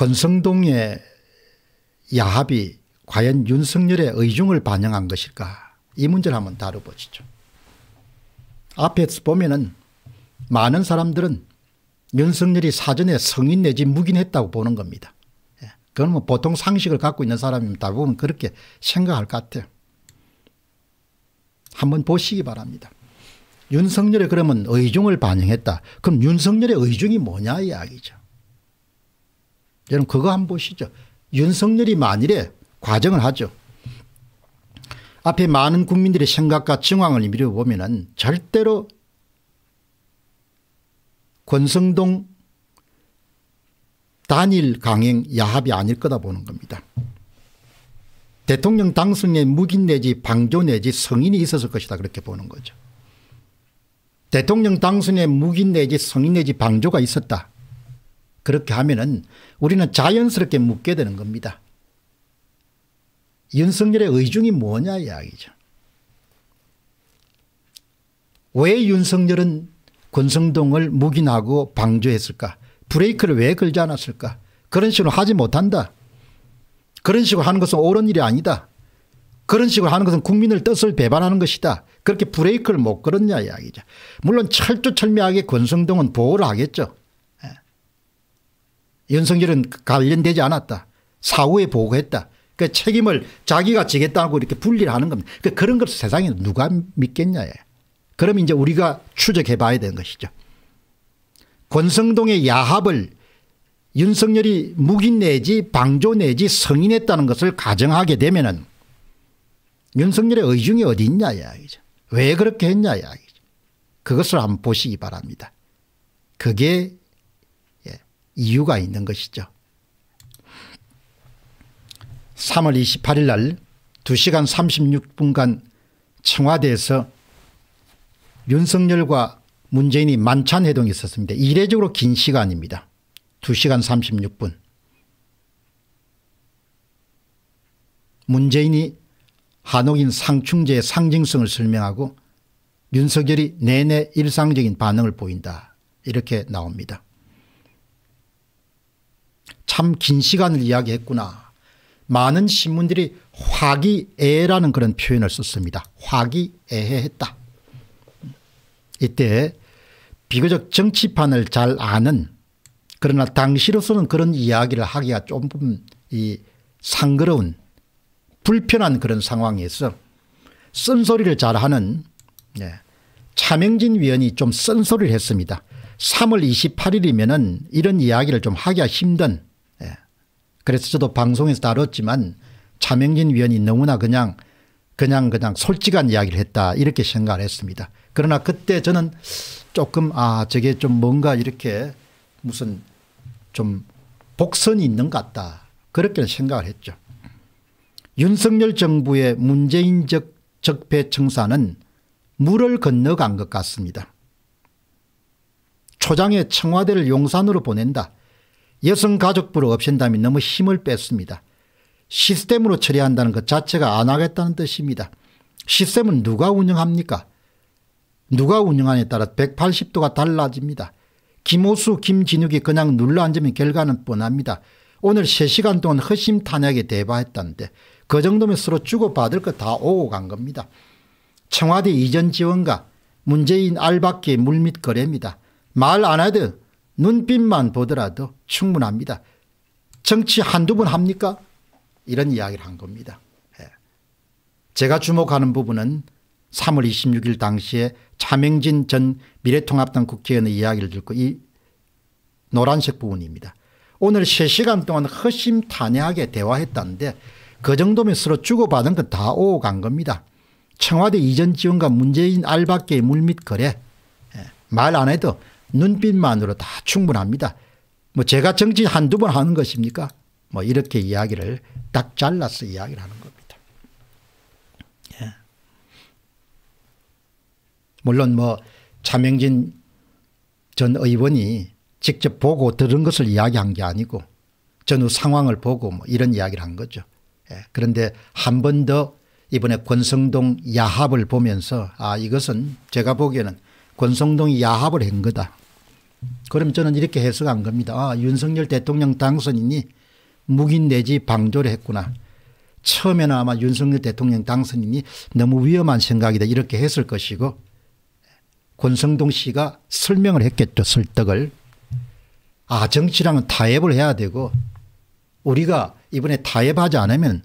권성동의 야합이 과연 윤석열의 의중을 반영한 것일까 이 문제를 한번 다뤄보시죠. 앞에서 보면은 많은 사람들은 윤석열이 사전에 성인 내지 묵인했다고 보는 겁니다. 예. 그건 뭐 보통 상식을 갖고 있는 사람이면 대부분 그렇게 생각할 것 같아요. 한번 보시기 바랍니다. 윤석열의 그러면 의중을 반영했다. 그럼 윤석열의 의중이 뭐냐 이야기죠. 여러분 그거 한번 보시죠. 윤석열이 만일에 과정을 하죠. 앞에 많은 국민들의 생각과 정황을 미려보면 은 절대로 권성동 단일 강행 야합이 아닐 거다 보는 겁니다. 대통령 당선에 묵인 내지 방조 내지 성인이 있었을 것이다 그렇게 보는 거죠. 대통령 당선에 묵인 내지 성인 내지 방조가 있었다. 그렇게 하면은 우리는 자연스럽게 묻게 되는 겁니다. 윤석열의 의중이 뭐냐 이야기죠. 왜 윤석열은 권성동을 묵인하고 방조했을까? 브레이크를 왜 걸지 않았을까? 그런 식으로 하지 못한다. 그런 식으로 하는 것은 옳은 일이 아니다. 그런 식으로 하는 것은 국민을 뜻을 배반하는 것이다. 그렇게 브레이크를 못 걸었냐 이야기죠. 물론 철두철미하게 권성동은 보호를 하겠죠. 윤석열은 관련되지 않았다. 사후에 보고했다. 그 책임을 자기가 지겠다고 이렇게 분리를 하는 겁니다. 그 그런 것을 세상에 누가 믿겠냐. 예. 그럼 이제 우리가 추적해 봐야 되는 것이죠. 권성동의 야합을 윤석열이 묵인 내지 방조 내지 성인했다는 것을 가정하게 되면은 윤석열의 의중이 어디 있냐 이야기죠. 왜 그렇게 했냐 이야기죠. 그것을 한번 보시기 바랍니다. 그게 이유가 있는 것이죠. 3월 28일 날 2시간 36분간 청와대에서 윤석열과 문재인이 만찬회동이 있었습니다. 이례적으로 긴 시간입니다. 2시간 36분. 문재인이 한옥인 상충제의 상징성을 설명하고 윤석열이 내내 일상적인 반응을 보인다. 이렇게 나옵니다. 참긴 시간을 이야기했구나. 많은 신문들이 화기애애라는 그런 표현을 썼습니다. 화기애애했다. 이때 비교적 정치판을 잘 아는 그러나 당시로서는 그런 이야기를 하기가 조금 이 상그러운 불편한 그런 상황에서 쓴소리를 잘하는 예, 차명진 위원이 좀 쓴소리를 했습니다. 3월 28일이면 은 이런 이야기를 좀 하기가 힘든 그래서 저도 방송에서 다뤘지만 차명진 위원이 너무나 그냥 그냥 그냥 솔직한 이야기를 했다 이렇게 생각을 했습니다. 그러나 그때 저는 조금 아 저게 좀 뭔가 이렇게 무슨 좀 복선이 있는 것 같다 그렇게 생각을 했죠. 윤석열 정부의 문재인적 적폐 청산은 물을 건너간 것 같습니다. 초장에 청와대를 용산으로 보낸다. 여성가족부를 없앤다면 너무 힘을 뺐습니다. 시스템으로 처리한다는 것 자체가 안 하겠다는 뜻입니다. 시스템은 누가 운영합니까? 누가 운영하냐에 따라 180도가 달라집니다. 김호수 김진욱이 그냥 눌러앉으면 결과는 뻔합니다. 오늘 3시간 동안 허심탄회하게 대화했다는데 그 정도면 서로 주고받을 거 다 오고 간 겁니다. 청와대 이전 지원과 문재인 알박기 물밑 거래입니다. 말안 하듯 눈빛만 보더라도 충분합니다. 정치 한두 번 합니까? 이런 이야기를 한 겁니다. 예. 제가 주목하는 부분은 3월 26일 당시에 차명진 전 미래통합당 국회의원의 이야기를 듣고 이 노란색 부분입니다. 오늘 3시간 동안 허심탄회하게 대화했다는데 그 정도면 서로 주고받은 건 다 오고 간 겁니다. 청와대 이전 지원과 문재인 알박계의 물밑 거래 예. 말안 해도 눈빛만으로 다 충분합니다. 뭐 제가 정치 한두 번 하는 것입니까? 뭐 이렇게 이야기를 딱 잘라서 이야기를 하는 겁니다. 예. 물론 뭐 차명진 전 의원이 직접 보고 들은 것을 이야기한 게 아니고 전후 상황을 보고 뭐 이런 이야기를 한 거죠. 예. 그런데 한 번 더 이번에 권성동 야합을 보면서 아 이것은 제가 보기에는 권성동이 야합을 한 거다. 그럼 저는 이렇게 해석한 겁니다. 아, 윤석열 대통령 당선인이 묵인 내지 방조를 했구나. 처음에는 아마 윤석열 대통령 당선인이 너무 위험한 생각이다 이렇게 했을 것이고 권성동 씨가 설명을 했겠죠 설득을 아 정치랑은 타협을 해야 되고 우리가 이번에 타협하지 않으면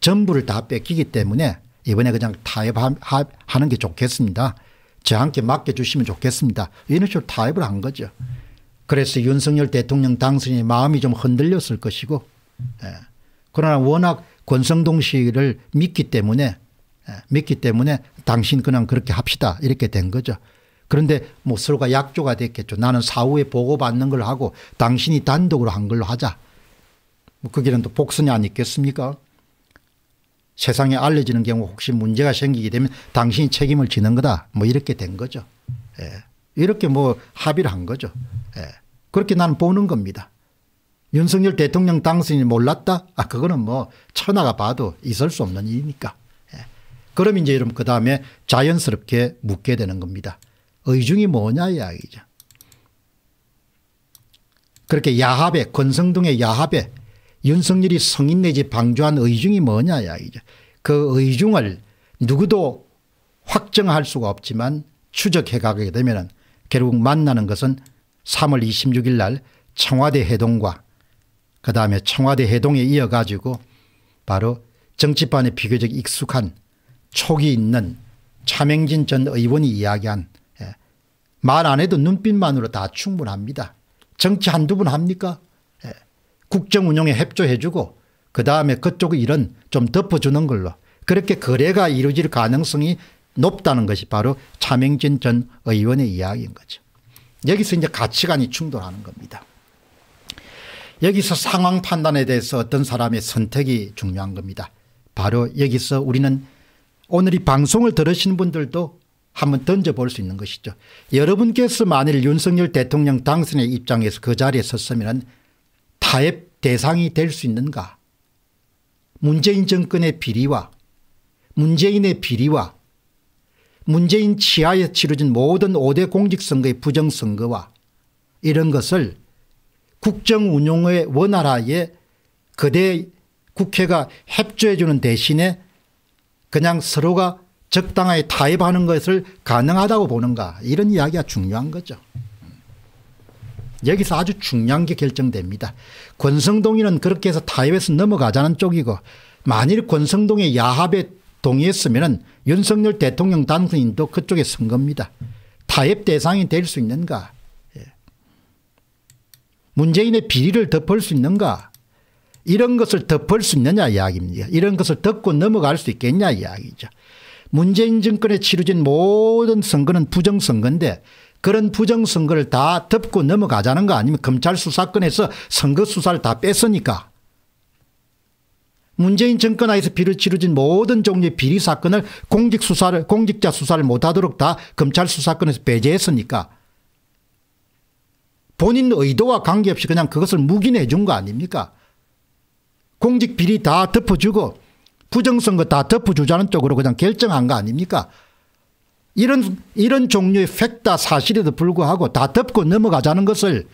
전부를 다 뺏기기 때문에 이번에 그냥 타협하는 게 좋겠습니다 저한테 맡겨주시면 좋겠습니다 이런 식으로 타협을 한 거죠 그래서 윤석열 대통령 당선인의 마음이 좀 흔들렸을 것이고 예. 그러나 워낙 권성동 씨를 믿기 때문에 예. 믿기 때문에 당신 그냥 그렇게 합시다 이렇게 된 거죠. 그런데 뭐 서로가 약조가 됐겠죠. 나는 사후에 보고받는 걸 하고 당신이 단독으로 한 걸로 하자. 뭐그게는또 복선이 아니겠습니까? 세상에 알려지는 경우 혹시 문제가 생기게 되면 당신이 책임을 지는 거다. 뭐 이렇게 된 거죠. 예. 이렇게 뭐 합의를 한 거죠. 예. 그렇게 나는 보는 겁니다. 윤석열 대통령 당선이 몰랐다? 아, 그거는 뭐 천하가 봐도 있을 수 없는 일이니까. 예. 그럼 이제 이러면 그 다음에 자연스럽게 묻게 되는 겁니다. 의중이 뭐냐 이야기죠. 그렇게 야합에 권성동의 야합에 윤석열이 성인 내지 방조한 의중이 뭐냐 이야기죠. 그 의중을 누구도 확정할 수가 없지만 추적해 가게 되면 결국 만나는 것은 3월 26일 날 청와대 해동과 그다음에 청와대 해동에 이어 가지고 바로 정치판에 비교적 익숙한 촉이 있는 차명진 전 의원이 이야기한 예, 말안 해도 눈빛만으로 다 충분합니다. 정치 한두 분 합니까? 예, 국정운영에 협조해주고 그다음에 그쪽의 일은 좀 덮어주는 걸로 그렇게 거래가 이루어질 가능성이 높다는 것이 바로 차명진 전 의원의 이야기인 거죠. 여기서 이제 가치관이 충돌하는 겁니다. 여기서 상황 판단에 대해서 어떤 사람의 선택이 중요한 겁니다. 바로 여기서 우리는 오늘 이 방송을 들으신 분들도 한번 던져볼 수 있는 것이죠. 여러분께서 만일 윤석열 대통령 당선의 입장에서 그 자리에 섰으면 타협 대상이 될 수 있는가. 문재인 정권의 비리와 문재인의 비리와 문재인 치하에 치러진 모든 5대 공직선거의 부정선거와 이런 것을 국정운용의 원활하에 그대 국회가 협조해 주는 대신에 그냥 서로가 적당하게 타협하는 것을 가능하다고 보는가 이런 이야기가 중요한 거죠. 여기서 아주 중요한 게 결정됩니다. 권성동이는 그렇게 해서 타협해서 넘어가자는 쪽이고 만일 권성동의 야합에 동의했으면 윤석열 대통령 당선인도 그쪽에 선 겁니다. 타협 대상이 될 수 있는가 예. 문재인의 비리를 덮을 수 있는가 이런 것을 덮을 수 있느냐 이야기입니다. 이런 것을 덮고 넘어갈 수 있겠냐 이야기죠. 문재인 정권에 치루진 모든 선거는 부정선거인데 그런 부정선거를 다 덮고 넘어가자는 거 아니면 검찰 수사권에서 선거 수사를 다 뺐으니까 문재인 정권 하에서 비를 치르진 모든 종류의 비리 사건을 공직 수사를 공직자 수사를 못하도록 다 검찰 수사권에서 배제했으니까 본인 의도와 관계없이 그냥 그것을 묵인해 준 거 아닙니까? 공직 비리 다 덮어주고 부정선거 다 덮어주자는 쪽으로 그냥 결정한 거 아닙니까? 이런 이런 종류의 팩다 사실에도 불구하고 다 덮고 넘어가자는 것을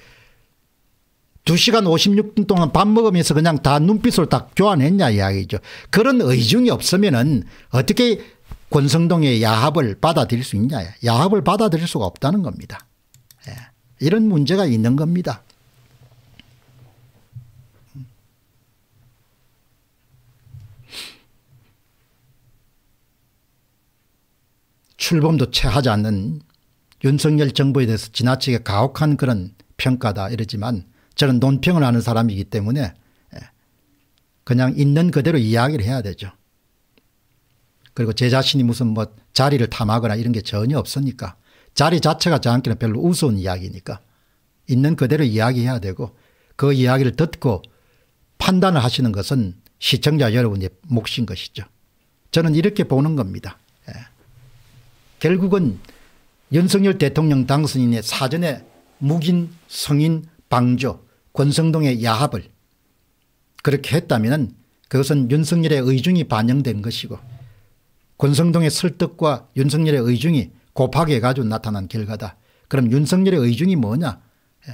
2시간 56분 동안 밥 먹으면서 그냥 다 눈빛으로 딱 교환했냐 이야기죠. 그런 의중이 없으면은 어떻게 권성동의 야합을 받아들일 수 있냐. 야합을 받아들일 수가 없다는 겁니다. 예. 이런 문제가 있는 겁니다. 출범도 채 하지 않는 윤석열 정부에 대해서 지나치게 가혹한 그런 평가다 이러지만 저는 논평을 하는 사람이기 때문에 예, 그냥 있는 그대로 이야기를 해야 되죠. 그리고 제 자신이 무슨 뭐 자리를 탐하거나 이런 게 전혀 없으니까 자리 자체가 저한테는 별로 우스운 이야기니까 있는 그대로 이야기해야 되고 그 이야기를 듣고 판단을 하시는 것은 시청자 여러분의 몫인 것이죠. 저는 이렇게 보는 겁니다. 예. 결국은 윤석열 대통령 당선인의 사전에 묵인, 성인, 방조, 권성동의 야합을 그렇게 했다면 그것은 윤석열의 의중이 반영된 것이고 권성동의 설득과 윤석열의 의중이 곱하게 가지고 나타난 결과다. 그럼 윤석열의 의중이 뭐냐? 예.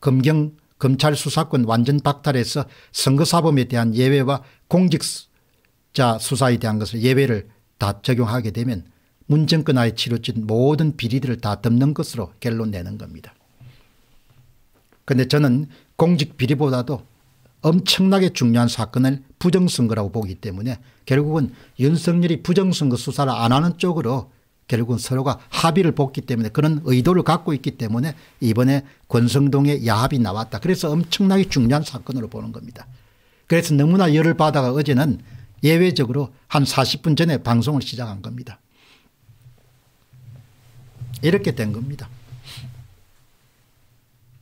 검경 검찰 수사권 완전 박탈해서 선거사범에 대한 예외와 공직자 수사에 대한 것을 예외를 다 적용하게 되면 문정권하에 치러진 모든 비리들을 다 덮는 것으로 결론 내는 겁니다. 근데 저는 공직 비리보다도 엄청나게 중요한 사건을 부정선거라고 보기 때문에 결국은 윤석열이 부정선거 수사를 안 하는 쪽으로 결국은 서로가 합의를 봤기 때문에 그런 의도를 갖고 있기 때문에 이번에 권성동의 야합이 나왔다. 그래서 엄청나게 중요한 사건으로 보는 겁니다. 그래서 너무나 열을 받아가 어제는 예외적으로 한 40분 전에 방송을 시작한 겁니다. 이렇게 된 겁니다.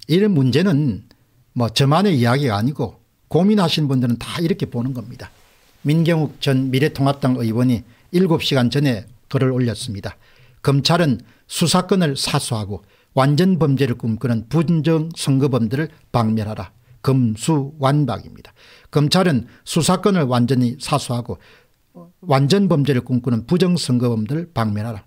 이런 문제는 뭐 저만의 이야기가 아니고 고민하시는 분들은 다 이렇게 보는 겁니다. 민경욱 전 미래통합당 의원이 7시간 전에 글을 올렸습니다. 검찰은 수사권을 사수하고 완전 범죄를 꿈꾸는 부정 선거범들을 박멸하라. 검수완박입니다. 검찰은 수사권을 완전히 사수하고 완전 범죄를 꿈꾸는 부정선거범들을 박멸하라.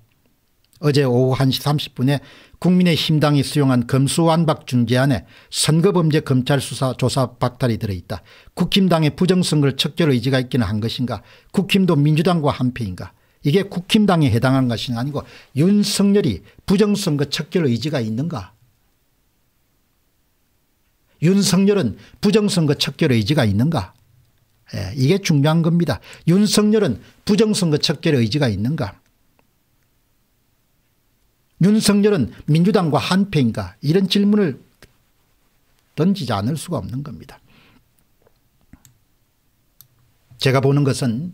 어제 오후 1시 30분에 국민의힘당이 수용한 검수완박 중재안에 선거범죄 검찰 수사 조사 박탈이 들어있다. 국힘당의 부정선거를 척결 의지가 있기는 한 것인가 국힘도 민주당과 한패인가 이게 국힘당에 해당한 것이 아니고 윤석열이 부정선거 척결 의지가 있는가 윤석열은 부정선거 척결 의지가 있는가 예, 이게 중요한 겁니다. 윤석열은 부정선거 척결 의지가 있는가 윤석열은 민주당과 한패인가 이런 질문을 던지지 않을 수가 없는 겁니다. 제가 보는 것은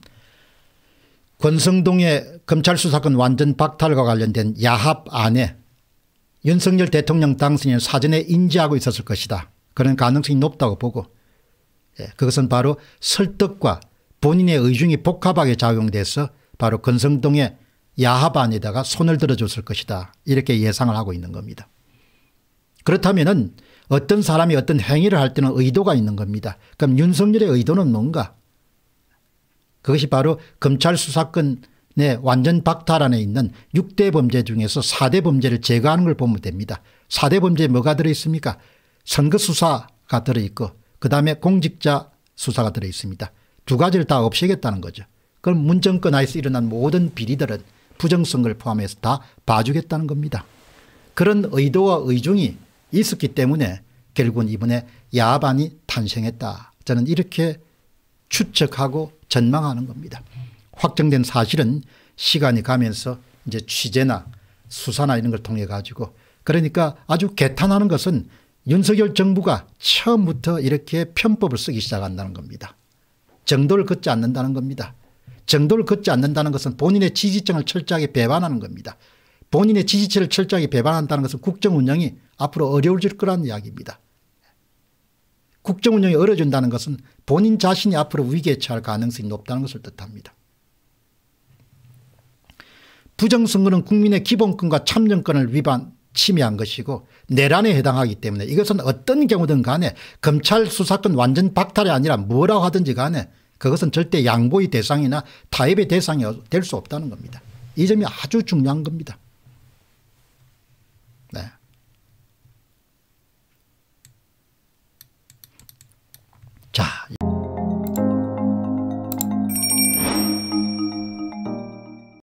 권성동의 검찰 수사권 완전 박탈과 관련된 야합 안에 윤석열 대통령 당선인 사전에 인지하고 있었을 것이다. 그런 가능성이 높다고 보고 예, 그것은 바로 설득과 본인의 의중이 복합하게 작용돼서 바로 권성동의 야하반에다가 손을 들어줬을 것이다. 이렇게 예상을 하고 있는 겁니다. 그렇다면 은 어떤 사람이 어떤 행위를 할 때는 의도가 있는 겁니다. 그럼 윤석열의 의도는 뭔가? 그것이 바로 검찰 수사권의 완전 박탈 안에 있는 6대 범죄 중에서 4대 범죄를 제거하는 걸 보면 됩니다. 4대 범죄에 뭐가 들어있습니까? 선거 수사가 들어있고 그다음에 공직자 수사가 들어있습니다. 두 가지를 다 없애겠다는 거죠. 그럼 문정권 하에서 일어난 모든 비리들은 부정성을 포함해서 다 봐주겠다는 겁니다. 그런 의도와 의중이 있었기 때문에 결국은 이번에 야반이 탄생했다. 저는 이렇게 추측하고 전망하는 겁니다. 확정된 사실은 시간이 가면서 이제 취재나 수사나 이런 걸 통해 가지고 그러니까 아주 개탄하는 것은 윤석열 정부가 처음부터 이렇게 편법을 쓰기 시작한다는 겁니다. 정도를 걷지 않는다는 겁니다. 정도를 걷지 않는다는 것은 본인의 지지층을 철저하게 배반하는 겁니다. 본인의 지지층을 철저하게 배반한다는 것은 국정운영이 앞으로 어려워질 거란 이야기입니다. 국정운영이 어려진다는 것은 본인 자신이 앞으로 위기에 처할 가능성이 높다는 것을 뜻합니다. 부정선거는 국민의 기본권과 참정권을 위반 침해한 것이고 내란에 해당하기 때문에 이것은 어떤 경우든 간에 검찰 수사권 완전 박탈이 아니라 뭐라고 하든지 간에 그것은 절대 양보의 대상이나 타협의 대상이 될 수 없다는 겁니다. 이 점이 아주 중요한 겁니다. 네. 자.